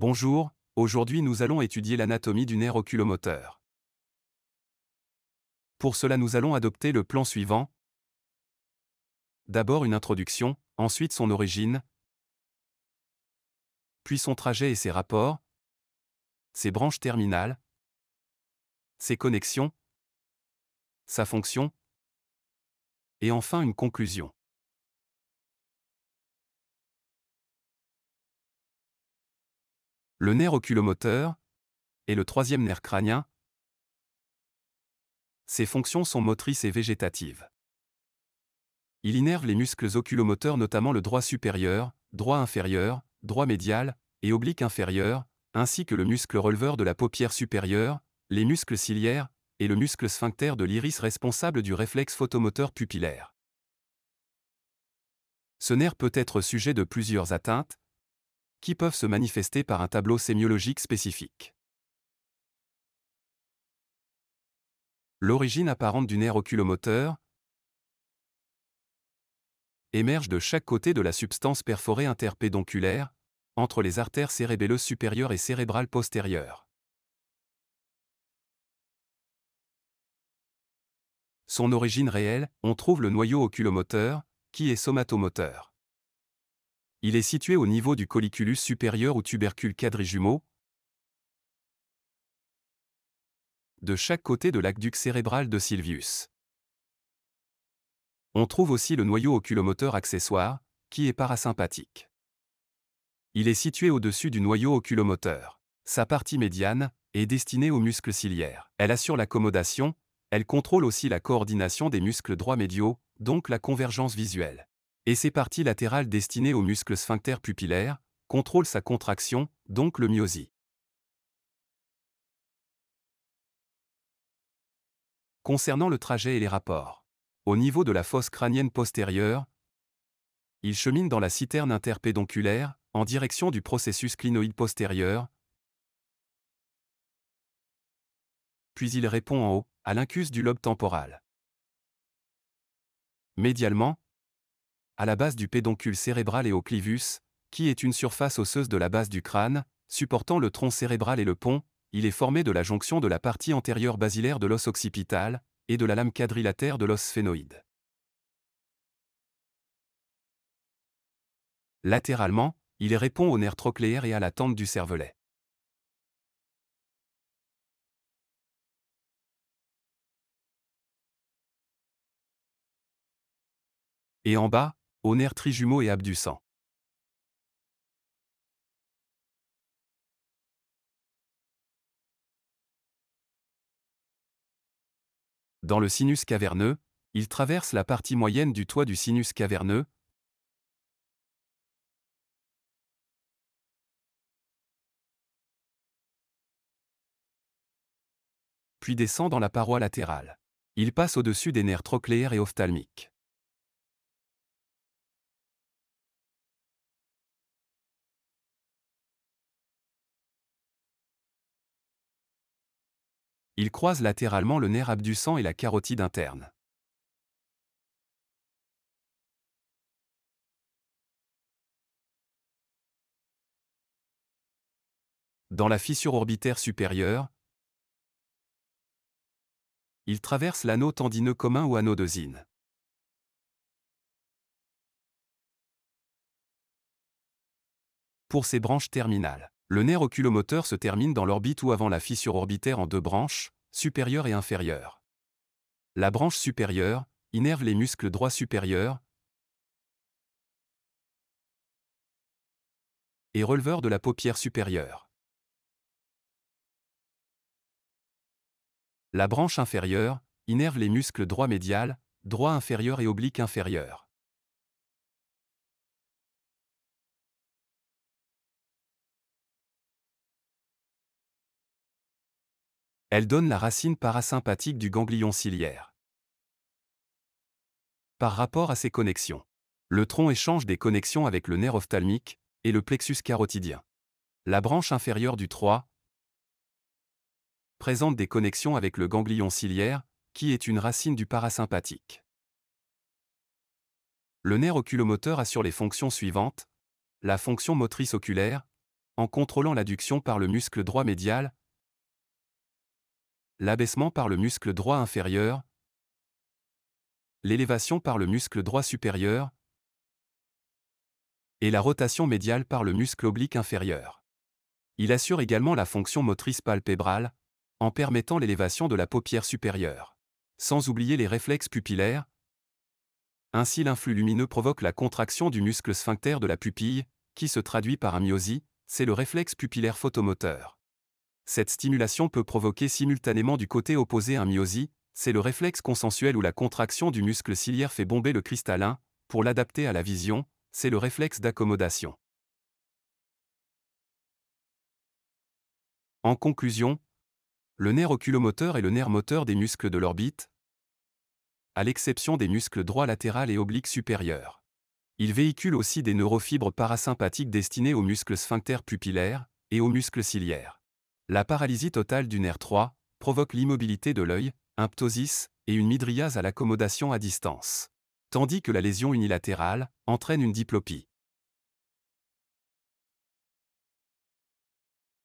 Bonjour, aujourd'hui nous allons étudier l'anatomie du nerf oculomoteur. Pour cela nous allons adopter le plan suivant. D'abord une introduction, ensuite son origine, puis son trajet et ses rapports, ses branches terminales, ses connexions, sa fonction, et enfin une conclusion. le nerf oculomoteur et le troisième nerf crânien. Ses fonctions sont motrices et végétatives. Il innerve les muscles oculomoteurs notamment le droit supérieur, droit inférieur, droit médial et oblique inférieur, ainsi que le muscle releveur de la paupière supérieure, les muscles ciliaires et le muscle sphincter de l'iris responsable du réflexe photomoteur pupillaire. Ce nerf peut être sujet de plusieurs atteintes, qui peuvent se manifester par un tableau sémiologique spécifique. L'origine apparente du nerf oculomoteur émerge de chaque côté de la substance perforée interpédonculaire, entre les artères cérébelleuses supérieures et cérébrales postérieures. Son origine réelle, on trouve le noyau oculomoteur, qui est somatomoteur. Il est situé au niveau du colliculus supérieur ou tubercule quadrijumeau, de chaque côté de l'aqueduc cérébral de Sylvius. On trouve aussi le noyau oculomoteur accessoire, qui est parasympathique. Il est situé au-dessus du noyau oculomoteur. Sa partie médiane est destinée aux muscles ciliaires. Elle assure l'accommodation, elle contrôle aussi la coordination des muscles droits médiaux, donc la convergence visuelle et ses parties latérales destinées aux muscles sphincter pupillaire, contrôlent sa contraction, donc le myosie. Concernant le trajet et les rapports. Au niveau de la fosse crânienne postérieure, il chemine dans la citerne interpédonculaire, en direction du processus clinoïde postérieur, puis il répond en haut, à l'incus du lobe temporal. Médialement, à la base du pédoncule cérébral et au clivus, qui est une surface osseuse de la base du crâne, supportant le tronc cérébral et le pont, il est formé de la jonction de la partie antérieure basilaire de l'os occipital et de la lame quadrilatère de l'os sphénoïde. Latéralement, il répond au nerf trochléaire et à la tente du cervelet. Et en bas, aux nerfs trijumeaux et abducents. Dans le sinus caverneux, il traverse la partie moyenne du toit du sinus caverneux, puis descend dans la paroi latérale. Il passe au-dessus des nerfs trochléaires et ophtalmiques. il croise latéralement le nerf abducent et la carotide interne. Dans la fissure orbitaire supérieure, il traverse l'anneau tendineux commun ou anneau d'osine. Pour ses branches terminales le nerf oculomoteur se termine dans l'orbite ou avant la fissure orbitaire en deux branches, supérieure et inférieure. La branche supérieure innerve les muscles droits supérieurs et releveur de la paupière supérieure. La branche inférieure innerve les muscles droit médial, droit inférieur et oblique inférieur. Elle donne la racine parasympathique du ganglion ciliaire. Par rapport à ces connexions, le tronc échange des connexions avec le nerf ophtalmique et le plexus carotidien. La branche inférieure du 3 présente des connexions avec le ganglion ciliaire, qui est une racine du parasympathique. Le nerf oculomoteur assure les fonctions suivantes. La fonction motrice oculaire, en contrôlant l'adduction par le muscle droit médial, l'abaissement par le muscle droit inférieur, l'élévation par le muscle droit supérieur et la rotation médiale par le muscle oblique inférieur. Il assure également la fonction motrice palpébrale, en permettant l'élévation de la paupière supérieure. Sans oublier les réflexes pupillaires, ainsi l'influx lumineux provoque la contraction du muscle sphincter de la pupille, qui se traduit par un myosie, c'est le réflexe pupillaire photomoteur cette stimulation peut provoquer simultanément du côté opposé un myosie, c'est le réflexe consensuel où la contraction du muscle ciliaire fait bomber le cristallin, pour l'adapter à la vision, c'est le réflexe d'accommodation. En conclusion, le nerf oculomoteur est le nerf moteur des muscles de l'orbite, à l'exception des muscles droit latéral et oblique supérieur. Il véhicule aussi des neurofibres parasympathiques destinées aux muscles sphincter pupillaires et aux muscles ciliaires. La paralysie totale du nerf 3 provoque l'immobilité de l'œil, un ptosis et une midriase à l'accommodation à distance. Tandis que la lésion unilatérale entraîne une diplopie.